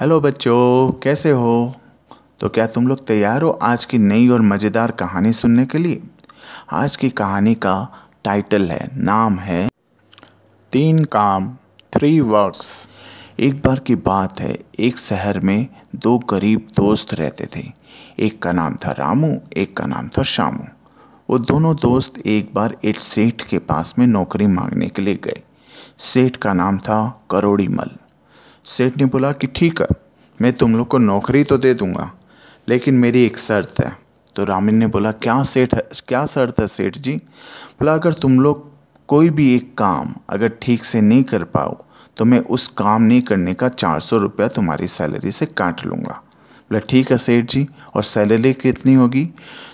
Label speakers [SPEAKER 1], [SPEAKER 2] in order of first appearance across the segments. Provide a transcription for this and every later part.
[SPEAKER 1] hello बच्चों कैसे हो तो क्या तुम लोग तैयार हो आज की नई और मज़ेदार कहानी सुनने के लिए आज की कहानी का टाइटल है नाम है तीन काम थ्री वर्क्स एक बार की बात है एक शहर में दो गरीब दोस्त रहते थे एक का नाम था रामू एक का नाम था शामू वो दोनों दोस्त एक बार एक सेठ के पास में नौकरी मांगने के लिए गए सेठ का नाम था करोड़ीमल सेठ ने बोला कि ठीक है मैं तुम लोग को नौकरी तो दे दूंगा लेकिन मेरी एक शर्त है तो रामिन ने बोला क्या सेठ है क्या शर्त है सेठ जी बोला अगर तुम लोग कोई भी एक काम अगर ठीक से नहीं कर पाओ तो मैं उस काम नहीं करने का चार सौ रुपया तुम्हारी सैलरी से काट लूँगा बोला ठीक है सेठ जी और सैलरी कितनी होगी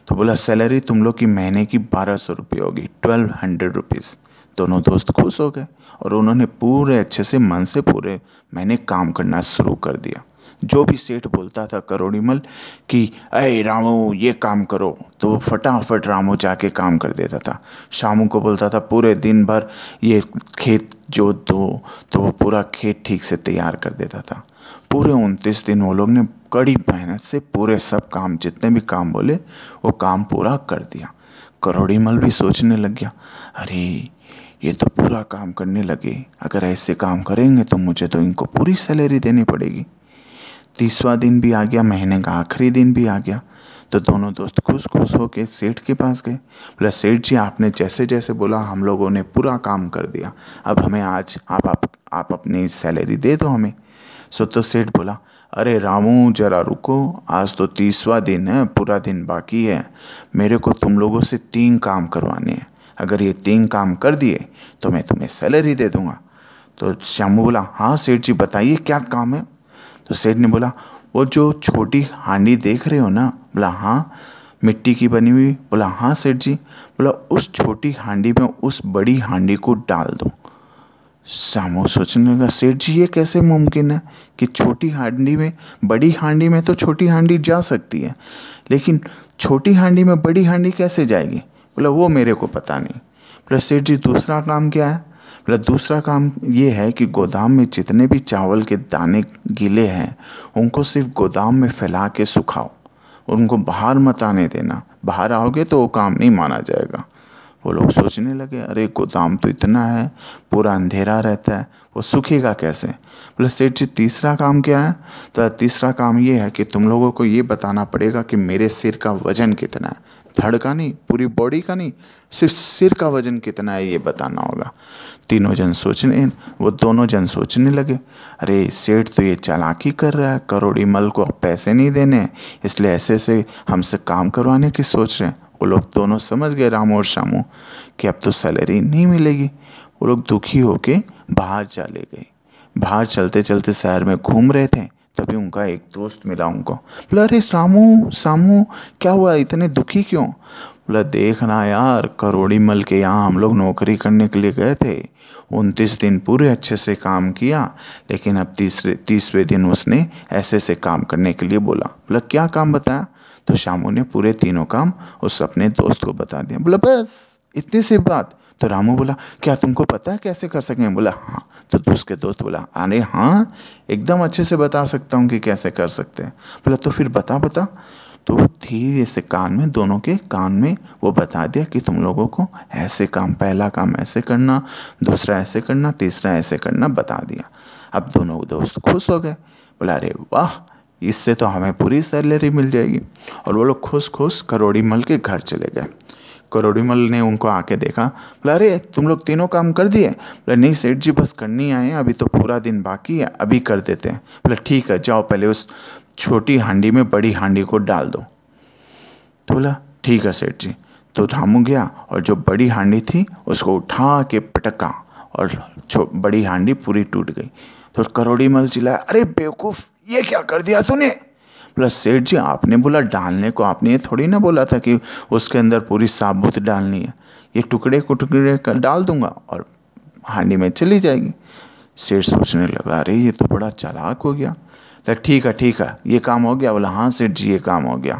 [SPEAKER 1] तो बोला सैलरी तुम लोग की महीने की बारह सौ रुपये होगी ट्वेल्व हंड्रेड रुपीज़ दोनों दोस्त खुश हो गए और उन्होंने पूरे अच्छे से मन से पूरे मैंने काम करना शुरू कर दिया जो भी सेठ बोलता था करोड़ीमल कि अरे रामू ये काम करो तो वो फटाफट रामू जाके काम कर देता था शामू को बोलता था पूरे दिन भर ये खेत जोत दो तो वो पूरा खेत ठीक से तैयार कर देता था पूरे उनतीस दिन वो लोग ने कड़ी मेहनत से पूरे सब काम जितने भी काम बोले वो काम पूरा कर दिया करोड़ीमल भी सोचने लग गया अरे ये तो पूरा काम करने लगे अगर ऐसे काम करेंगे तो मुझे तो इनको पूरी सैलरी देनी पड़ेगी तीसवा दिन भी आ गया महीने का आखिरी दिन भी आ गया तो दोनों दोस्त खुश खुश के सेठ के पास गए बोला सेठ जी आपने जैसे जैसे बोला हम लोगों ने पूरा काम कर दिया अब हमें आज आप आप, आप अपनी सैलरी दे दो हमें तो सेठ बोला अरे रामू जरा रुको आज तो तीसवा दिन है पूरा दिन बाकी है मेरे को तुम लोगों से तीन काम करवाने हैं अगर ये तीन काम कर दिए तो मैं तुम्हें सैलरी दे दूंगा तो श्यामू बोला हाँ सेठ जी बताइए क्या काम है तो सेठ ने बोला वो जो छोटी हांडी देख रहे हो ना बोला हाँ मिट्टी की बनी हुई बोला हाँ सेठ जी बोला उस छोटी हांडी में उस बड़ी हांडी को डाल दूँ सामो सोचने लगा सेठ जी ये कैसे मुमकिन है कि छोटी हांडी में बड़ी हांडी में तो छोटी हांडी जा सकती है लेकिन छोटी हांडी में बड़ी हांडी कैसे जाएगी बोला वो मेरे को पता नहीं बोला सेठ जी दूसरा काम क्या है बोला दूसरा काम ये है कि गोदाम में जितने भी चावल के दाने गीले हैं उनको सिर्फ गोदाम में फैला के सुखाओ उनको बाहर मत आने देना बाहर आओगे तो वो काम नहीं माना जाएगा वो लोग सोचने लगे अरे गोदाम तो इतना है पूरा अंधेरा रहता है वो सूखेगा कैसे बोले सेठ जी तीसरा काम क्या है तो तीसरा काम ये है कि तुम लोगों को ये बताना पड़ेगा कि मेरे सिर का वजन कितना है धड़ का नहीं पूरी बॉडी का नहीं सिर्फ सिर का वजन कितना है ये बताना होगा तीनों जन सोचने वो दोनों जन सोचने लगे अरे सेठ तो ये चालाकी कर रहा है करोड़ी मल को पैसे नहीं देने इसलिए ऐसे ऐसे हमसे काम करवाने की सोच रहे हैं वो लोग दोनों समझ गए रामू और शामू कि अब तो सैलरी नहीं मिलेगी वो लोग दुखी होके बाहर चले गए बाहर चलते चलते शहर में घूम रहे थे तभी उनका एक दोस्त मिला उनको बोला अरे रामू सामू क्या हुआ इतने दुखी क्यों बोला देखना यार करोड़ी मल के यहाँ हम लोग नौकरी करने के लिए गए थे उनतीस दिन पूरे अच्छे से काम किया लेकिन अब तीसरे तीसरे दिन उसने ऐसे से काम करने के लिए बोला बोला क्या काम बताया तो शामू ने पूरे तीनों काम उस अपने दोस्त को बता दिया बोला बस इतनी सी बात तो रामू बोला क्या तुमको पता है कैसे कर सकें बोला हाँ तो उसके दोस्त बोला अरे हाँ एकदम अच्छे से बता सकता हूँ कि कैसे कर सकते हैं बोला तो फिर बता बता तो धीरे से कान में दोनों के कान में वो बता दिया कि तुम लोगों को ऐसे काम पहला काम ऐसे करना दूसरा ऐसे करना तीसरा ऐसे करना बता दिया अब दोनों दोस्त खुश हो गए बोला अरे वाह इससे तो हमें पूरी सैलरी मिल जाएगी और वो लोग खुश खुश करोड़ी मल के घर चले गए करोड़ी मल ने उनको आके देखा बोला अरे तुम लोग तीनों काम कर दिए बोला नहीं सेठ जी बस करनी आए हैं अभी तो पूरा दिन बाकी है अभी कर देते हैं बोला ठीक है जाओ पहले उस छोटी हांडी में बड़ी हांडी को डाल दो तो बोला ठीक है सेठ जी तो थामू गया और जो बड़ी हांडी थी उसको उठा के पटका और बड़ी हांडी पूरी टूट गई तो करोड़ी मल चिल्लाया अरे बेवकूफ ये क्या कर दिया तूने बोला सेठ जी आपने बोला डालने को आपने ये थोड़ी ना बोला था कि उसके अंदर पूरी साबुत डालनी है ये टुकड़े को टुकड़े कर डाल दूंगा और हांडी में चली जाएगी सेठ सोचने लगा अरे ये तो बड़ा चालाक हो गया बोला ठीक है ठीक है ये काम हो गया बोला हाँ सेठ जी ये काम हो गया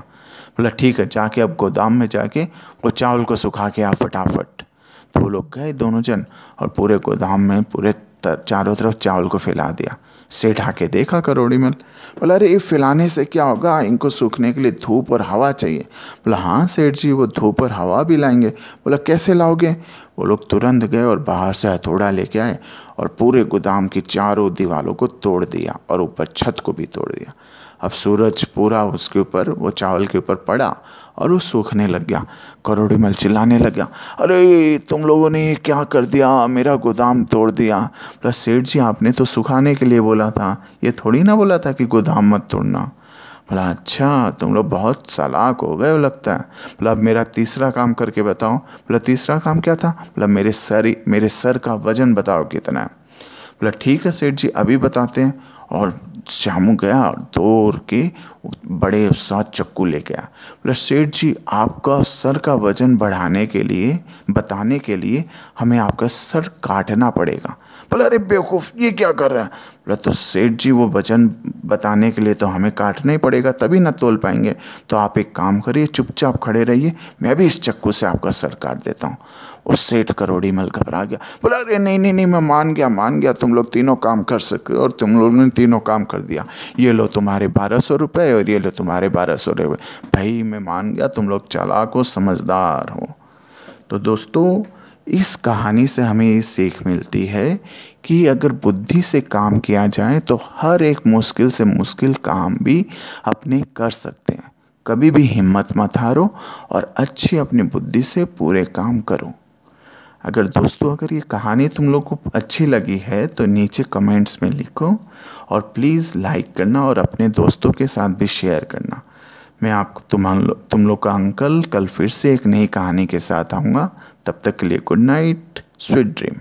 [SPEAKER 1] बोला ठीक है जाके अब गोदाम में जाके वो चावल को सुखा के आप फटाफट तो वो लोग गए दोनों जन और पूरे गोदाम में पूरे चारों तरफ चावल को फैला दिया सेठ आके देखा करोड़ी मल बोला अरे ये फैलाने से क्या होगा इनको सूखने के लिए धूप और हवा चाहिए बोला हाँ सेठ जी वो धूप और हवा भी लाएंगे बोला कैसे लाओगे वो लोग तुरंत गए और बाहर से हथौड़ा लेके आए और पूरे गोदाम की चारों दीवारों को तोड़ दिया और ऊपर छत को भी तोड़ दिया अब सूरज पूरा उसके ऊपर वो चावल के ऊपर पड़ा और वो सूखने लग गया करोड़ीमल चिल्लाने लग गया अरे तुम लोगों ने क्या कर दिया मेरा गोदाम तोड़ दिया प्लस सेठ जी आपने तो सुखाने के लिए बोला था ये थोड़ी ना बोला था कि गोदाम मत तोड़ना बोला अच्छा तुम लोग बहुत चलाक हो गए लगता है बोला मेरा तीसरा काम करके बताओ बोला तीसरा काम क्या था बोला मेरे सर मेरे सर का वजन बताओ कितना है बोला ठीक है सेठ जी अभी बताते हैं और शामू गया और दौड़ के बड़े साथ चक्कू लेके आया बोला सेठ जी आपका सर का वजन बढ़ाने के लिए बताने के लिए हमें आपका सर काटना पड़ेगा बोला अरे बेवकूफ़ ये क्या कर रहा है तो सेठ जी वो वचन बताने के लिए तो हमें काटना ही पड़ेगा तभी ना तोल पाएंगे तो आप एक काम करिए चुपचाप खड़े रहिए मैं भी इस चक्कू से आपका सर काट देता हूँ और सेठ करोड़ी मल घबरा गया बोला अरे नहीं नहीं नहीं मैं मान गया मान गया तुम लोग तीनों काम कर सके और तुम लोग ने तीनों काम कर दिया ये लो तुम्हारे बारह सौ रुपये और ये लो तुम्हारे बारह सौ रुपये भाई मैं मान गया तुम लोग चालाक हो समझदार हो तो दोस्तों इस कहानी से हमें ये सीख मिलती है कि अगर बुद्धि से काम किया जाए तो हर एक मुश्किल से मुश्किल काम भी अपने कर सकते हैं कभी भी हिम्मत मत हारो और अच्छी अपनी बुद्धि से पूरे काम करो अगर दोस्तों अगर ये कहानी तुम लोग को अच्छी लगी है तो नीचे कमेंट्स में लिखो और प्लीज़ लाइक करना और अपने दोस्तों के साथ भी शेयर करना मैं आप तुम तुम लोग का अंकल कल फिर से एक नई कहानी के साथ आऊँगा तब तक के लिए गुड नाइट स्वीट ड्रीम